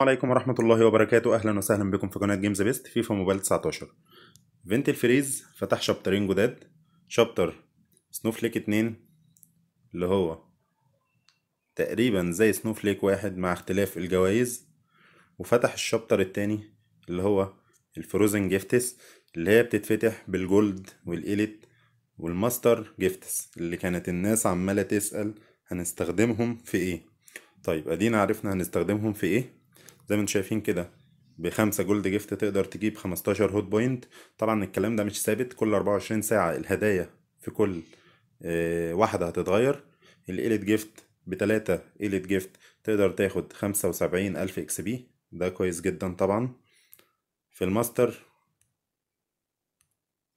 السلام عليكم ورحمة الله وبركاته أهلا وسهلا بكم في قناة جيمز بيست فيفا موبايل 19 فينت الفريز فتح شابترين جداد شابتر سنوفليك 2 اللي هو تقريبا زي سنوفليك واحد مع اختلاف الجوائز وفتح الشابتر التاني اللي هو الفروزن جيفتس اللي هي بتتفتح بالجولد والإيليت والماستر جيفتس اللي كانت الناس عمالة تسأل هنستخدمهم في ايه طيب ادينا عرفنا هنستخدمهم في ايه زي ما انتم شايفين كده بخمسة جولد جيفت تقدر تجيب 15 هوت بوينت طبعا الكلام ده مش ثابت كل 24 ساعة الهدايا في كل آه، واحدة هتتغير الإليت جيفت بتلاتة إليت جيفت تقدر تاخد خمسة وسبعين ألف إكس بي ده كويس جدا طبعا في الماستر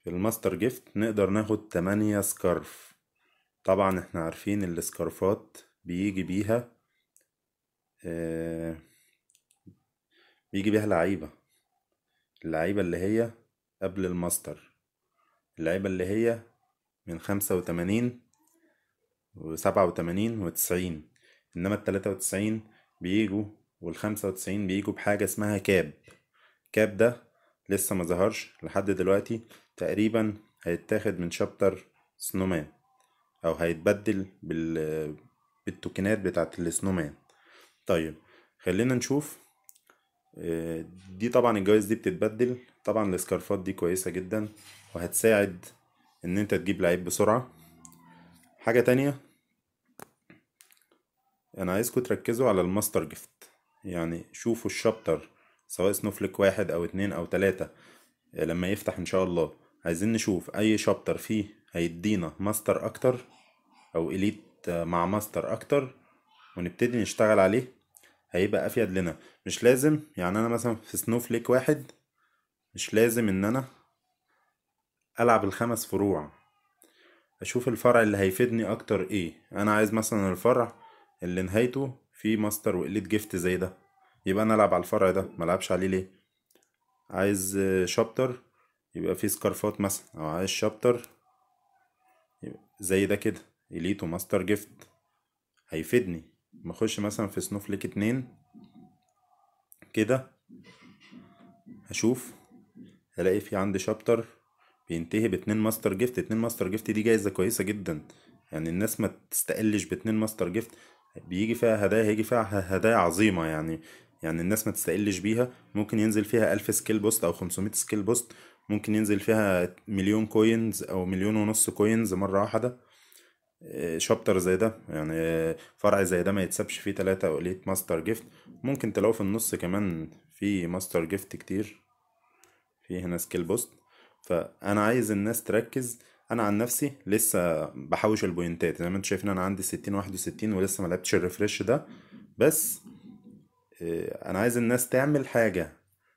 في الماستر جيفت نقدر ناخد تمانية سكارف طبعا احنا عارفين السكارفات بيجي بيها آه بيجي بيها لعيبة اللعيبة اللي هي قبل الماستر اللعيبة اللي هي من خمسة وتمانين وسبعة وتمانين وتسعين إنما التلاتة وتسعين بيجوا والخمسة وتسعين بيجوا بحاجة اسمها كاب كاب ده لسه ما ظهرش لحد دلوقتي تقريبا هيتاخد من شابتر سنومان أو هيتبدل بال... بالتوكنات بتاعة السنومان طيب خلينا نشوف دي طبعا الجوائز دي بتتبدل طبعا السكارفات دي كويسة جدا وهتساعد ان انت تجيب لعيب بسرعة حاجة تانية انا عايزكم تركزوا على الماستر جيفت يعني شوفوا الشابتر سواء سنوفليك واحد او اتنين او تلاتة لما يفتح ان شاء الله عايزين نشوف اي شابتر فيه هيدينا ماستر اكتر او اليت مع ماستر اكتر ونبتدي نشتغل عليه هيبقى افيد لنا مش لازم يعني انا مثلا في سنوفليك واحد مش لازم ان انا العب الخمس فروع اشوف الفرع اللي هيفيدني اكتر ايه انا عايز مثلا الفرع اللي نهايته فيه ماستر وقلت جفت زي ده يبقى انا العب على الفرع ده ملعبش عليه ليه عايز شابتر يبقى فيه سكارفات مثلا او عايز شابتر زي ده كده اليتو ماستر جفت هيفيدني بخش مثلا في سنوفليك اتنين كده هشوف هلاقي في عندي شابتر بينتهي باتنين ماستر جيفت اتنين ماستر جيفت دي جايزة كويسة جدا يعني الناس ما تستقلش باتنين ماستر جيفت بيجي فيها هدايا هيجي فيها هدايا عظيمة يعني يعني الناس ما تستقلش بيها ممكن ينزل فيها ألف سكيل بوست أو خمسمائة سكيل بوست ممكن ينزل فيها مليون كوينز أو مليون ونص كوينز مرة واحدة شابتر زي ده يعني فرع زي ده ما يتسابش فيه تلاتة وليت ماستر جيفت ممكن تلاقوه في النص كمان في ماستر جيفت كتير في هنا سكيل بوست فانا عايز الناس تركز انا عن نفسي لسه بحوش البوينتات زي ما انتم شايفين انا عندي ستين واحد وستين ولسه ما لعبتش الريفرش ده بس آه، انا عايز الناس تعمل حاجة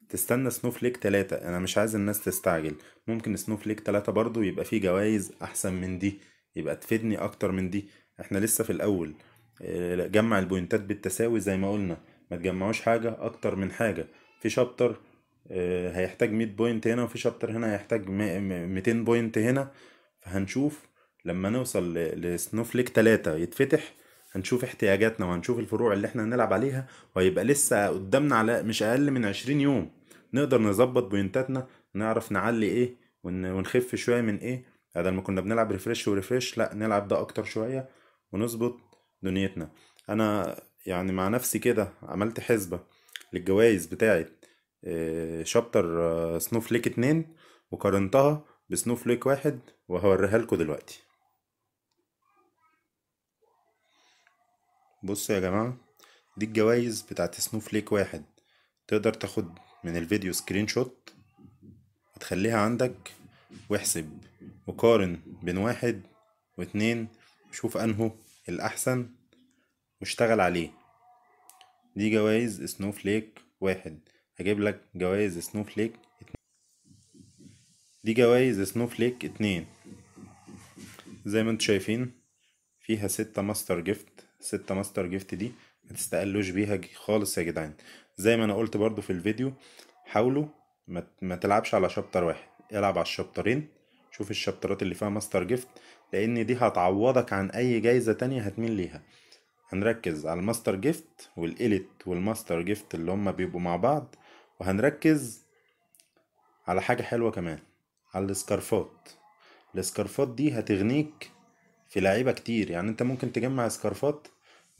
تستنى سنوفليك تلاتة انا مش عايز الناس تستعجل ممكن سنوفليك تلاتة برضو يبقى فيه جوائز احسن من دي يبقى تفيدني اكتر من دي احنا لسه في الاول آه، جمع البوينتات بالتساوي زي ما قلنا ما تجمعوش حاجه اكتر من حاجه في شابتر آه، هيحتاج 100 بوينت هنا وفي شابتر هنا هيحتاج 200 بوينت هنا فهنشوف لما نوصل لسنوفليك 3 يتفتح هنشوف احتياجاتنا وهنشوف الفروع اللي احنا هنلعب عليها وهيبقى لسه قدامنا على مش اقل من 20 يوم نقدر نظبط بوينتاتنا نعرف نعلي ايه ونخف شويه من ايه بدل ما كنا بنلعب ريفريش وريفريش لا نلعب ده اكتر شويه ونظبط دنيتنا انا يعني مع نفسي كده عملت حسبه للجوائز بتاعه آه، شابتر سنوفليك آه، فليك اتنين وقارنتها بسنوفليك واحد وهوريها لكم دلوقتي بصوا يا جماعه دي الجوائز بتاعه سنوفليك واحد تقدر تاخد من الفيديو سكرين شوت وتخليها عندك واحسب وقارن بين واحد واتنين وشوف انه الأحسن واشتغل عليه دي جوايز سنوفليك واحد هجيب لك جوايز سنوفليك اتنين. دي جوايز سنوفليك اتنين زي ما انتوا شايفين فيها ستة ماستر جيفت ستة ماستر جيفت دي ما تستقلوش بيها خالص يا جدعان زي ما انا قلت برضو في الفيديو حاولوا ما تلعبش على شابتر واحد العب على الشابترين شوف الشابترات اللي فيها ماستر جيفت لان دي هتعوضك عن اي جايزة تانية هتميل ليها هنركز على الماستر جيفت والإليت والماستر جيفت اللي هما بيبقوا مع بعض وهنركز على حاجة حلوة كمان على السكارفات السكارفات دي هتغنيك في لعيبة كتير يعني انت ممكن تجمع سكارفات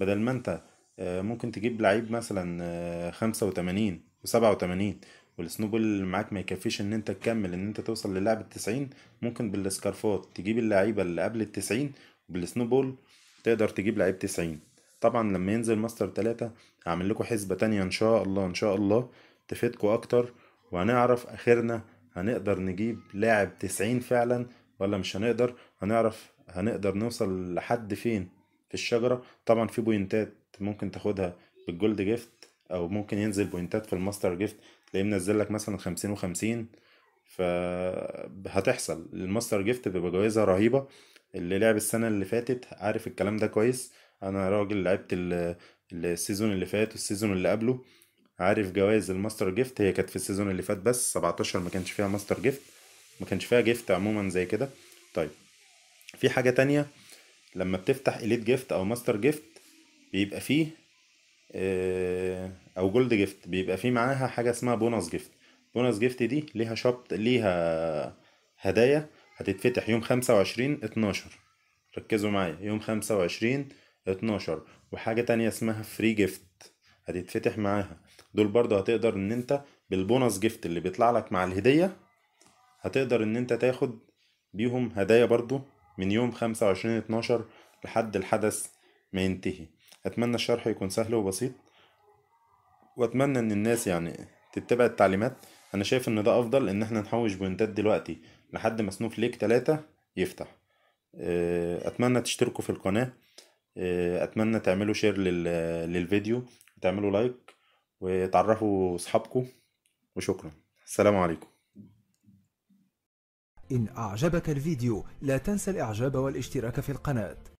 بدل ما انت آه، ممكن تجيب لعيب مثلا آه، خمسة وتمانين وسبعة وتمانين والسنوبل اللي معاك ما يكفيش ان انت تكمل ان انت توصل للعب التسعين ممكن بالسكارفات تجيب اللعيبة اللي قبل التسعين وبالسنوبول تقدر تجيب لعيب تسعين طبعا لما ينزل ماستر تلاتة هعمل لكم حسبة تانية ان شاء الله ان شاء الله تفيدكم اكتر وهنعرف اخرنا هنقدر نجيب لاعب تسعين فعلا ولا مش هنقدر هنعرف هنقدر نوصل لحد فين في الشجرة طبعا في بوينتات ممكن تاخدها بالجولد جيفت او ممكن ينزل بوينتات في الماستر جيفت تلاقيه منزل لك مثلا 50 و50 فهتحصل الماستر جيفت بيبقى جوائزها رهيبه اللي لعب السنه اللي فاتت عارف الكلام ده كويس انا راجل لعبت السيزون اللي فات والسيزون اللي قبله عارف جوائز الماستر جيفت هي كانت في السيزون اللي فات بس 17 ما كانش فيها ماستر جيفت ما كانش فيها جيفت عموما زي كده طيب في حاجه تانية لما بتفتح اليت جيفت او ماستر جيفت بيبقى فيه آه، او جولد جيفت بيبقى في معاها حاجه اسمها بونص جيفت بونص جيفت دي ليها شبط ليها هدايا هتتفتح يوم خمسة وعشرين اتناشر ركزوا معايا يوم خمسة وعشرين اتناشر وحاجة تانية اسمها فري جيفت هتتفتح معاها دول برضه هتقدر ان انت بالبونص جيفت اللي بيطلع لك مع الهدية هتقدر ان انت تاخد بيهم هدايا برضه من يوم خمسة وعشرين اتناشر لحد الحدث ما ينتهي اتمنى الشرح يكون سهل وبسيط واتمنى ان الناس يعني تتبع التعليمات انا شايف ان ده افضل ان احنا نحوش بوينتات دلوقتي لحد ما سنوف ليك تلاتة يفتح آه، اتمنى تشتركوا في القناة آه، اتمنى تعملوا شير للفيديو وتعملوا لايك وتعرفوا اصحابكم وشكرا السلام عليكم إن أعجبك الفيديو لا تنسى الإعجاب والاشتراك في القناة